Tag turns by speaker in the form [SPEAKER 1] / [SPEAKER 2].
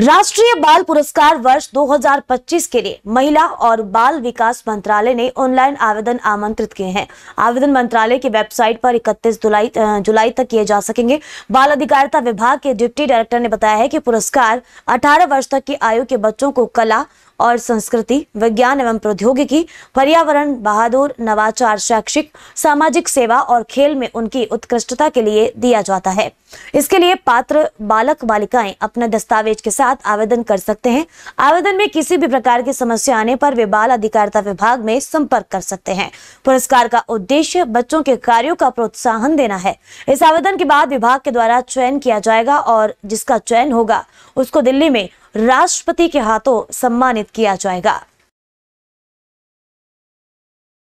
[SPEAKER 1] राष्ट्रीय बाल पुरस्कार वर्ष 2025 के लिए महिला और बाल विकास मंत्रालय ने ऑनलाइन आवेदन आमंत्रित किए हैं आवेदन मंत्रालय की वेबसाइट पर 31 जुलाई जुलाई तक किए जा सकेंगे बाल अधिकारिता विभाग के डिप्टी डायरेक्टर ने बताया है कि पुरस्कार 18 वर्ष तक की आयु के बच्चों को कला और संस्कृति विज्ञान एवं प्रौद्योगिकी पर्यावरण बहादुर नवाचार शैक्षिक सामाजिक सेवा और खेल में उनकी उत्कृष्टता के लिए दिया जाता है इसके लिए पात्र बालक बालिकाएं अपने दस्तावेज के साथ आवेदन कर सकते हैं आवेदन में किसी भी प्रकार की समस्या आने पर वे बाल अधिकारिता विभाग में संपर्क कर सकते हैं पुरस्कार का उद्देश्य बच्चों के कार्यो का प्रोत्साहन देना है इस आवेदन के बाद विभाग के द्वारा चयन किया जाएगा और जिसका चयन होगा उसको दिल्ली में राष्ट्रपति के हाथों सम्मानित किया जाएगा